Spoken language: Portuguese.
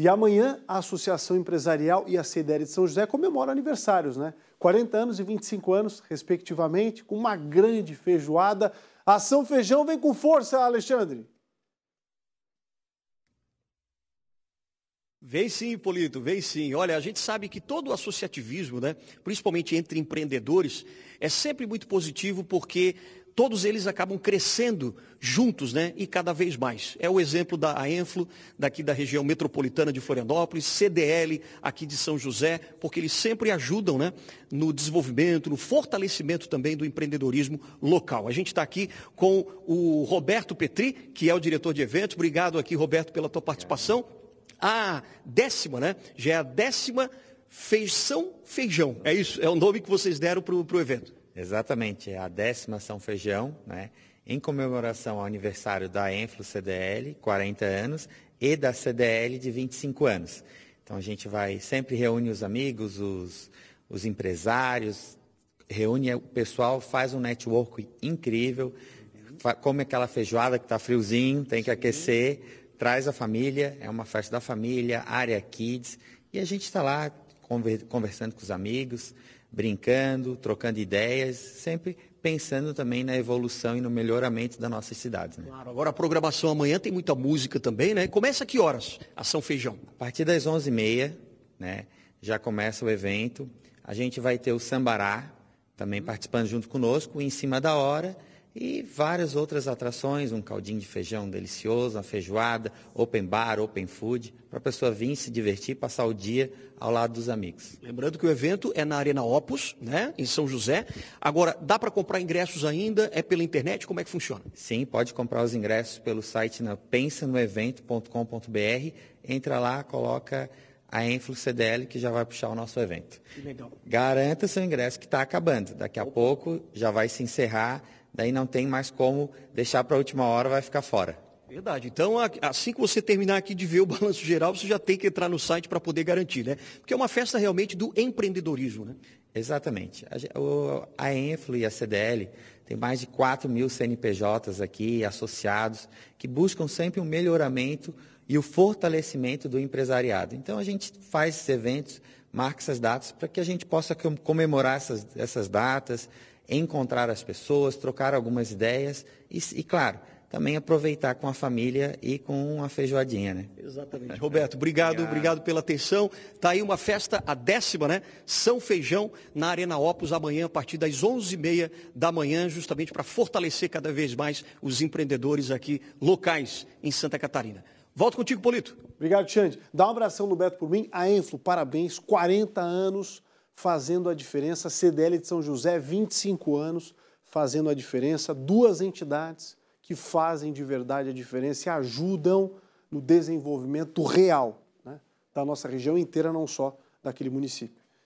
E amanhã a Associação Empresarial e a CDL de São José comemoram aniversários, né? 40 anos e 25 anos, respectivamente, com uma grande feijoada. A Ação Feijão vem com força, Alexandre! Vem sim, Polito, vem sim. Olha, a gente sabe que todo o associativismo, né, principalmente entre empreendedores, é sempre muito positivo porque todos eles acabam crescendo juntos né, e cada vez mais. É o exemplo da Enflo, daqui da região metropolitana de Florianópolis, CDL, aqui de São José, porque eles sempre ajudam né, no desenvolvimento, no fortalecimento também do empreendedorismo local. A gente está aqui com o Roberto Petri, que é o diretor de eventos. Obrigado aqui, Roberto, pela tua participação. A décima, né? Já é a décima Feição Feijão. É isso, é o nome que vocês deram para o evento. Exatamente, é a décima São Feijão, né, em comemoração ao aniversário da Enflo CDL, 40 anos, e da CDL de 25 anos. Então a gente vai sempre reúne os amigos, os, os empresários, reúne o pessoal, faz um network incrível, come aquela feijoada que está friozinho, tem que aquecer, traz a família, é uma festa da família, área kids, e a gente está lá conversando com os amigos, brincando, trocando ideias, sempre pensando também na evolução e no melhoramento das nossas cidades. Né? Claro, agora a programação amanhã tem muita música também, né? Começa a que horas a São Feijão? A partir das 11h30, né, já começa o evento. A gente vai ter o Sambará também hum. participando junto conosco, em cima da hora. E várias outras atrações, um caldinho de feijão delicioso, uma feijoada, open bar, open food, para a pessoa vir se divertir, passar o dia ao lado dos amigos. Lembrando que o evento é na Arena Opus, né, em São José. Agora, dá para comprar ingressos ainda? É pela internet? Como é que funciona? Sim, pode comprar os ingressos pelo site na pensanoevento.com.br. Entra lá, coloca a Enflu CDL, que já vai puxar o nosso evento. Que legal. Garanta seu ingresso que está acabando. Daqui a Opa. pouco já vai se encerrar daí não tem mais como deixar para a última hora, vai ficar fora. Verdade. Então, assim que você terminar aqui de ver o balanço geral, você já tem que entrar no site para poder garantir, né? Porque é uma festa realmente do empreendedorismo, né? Exatamente. A, Enflu e a CDL tem mais de 4 mil CNPJs aqui, associados, que buscam sempre o um melhoramento e o fortalecimento do empresariado. Então, a gente faz esses eventos, marca essas datas para que a gente possa comemorar essas, essas datas, encontrar as pessoas, trocar algumas ideias e, e claro, também aproveitar com a família e com a feijoadinha, né? Exatamente. Roberto, obrigado, obrigado, obrigado pela atenção. Tá aí uma festa, a décima, né? São Feijão, na Arena Opus, amanhã, a partir das 11h30 da manhã, justamente para fortalecer cada vez mais os empreendedores aqui locais em Santa Catarina. Volto contigo, Polito. Obrigado, Xande. Dá um abração no Beto por mim. A Enflo, parabéns, 40 anos fazendo a diferença. CDL de São José, 25 anos fazendo a diferença. Duas entidades que fazem de verdade a diferença e ajudam no desenvolvimento real né, da nossa região inteira, não só daquele município.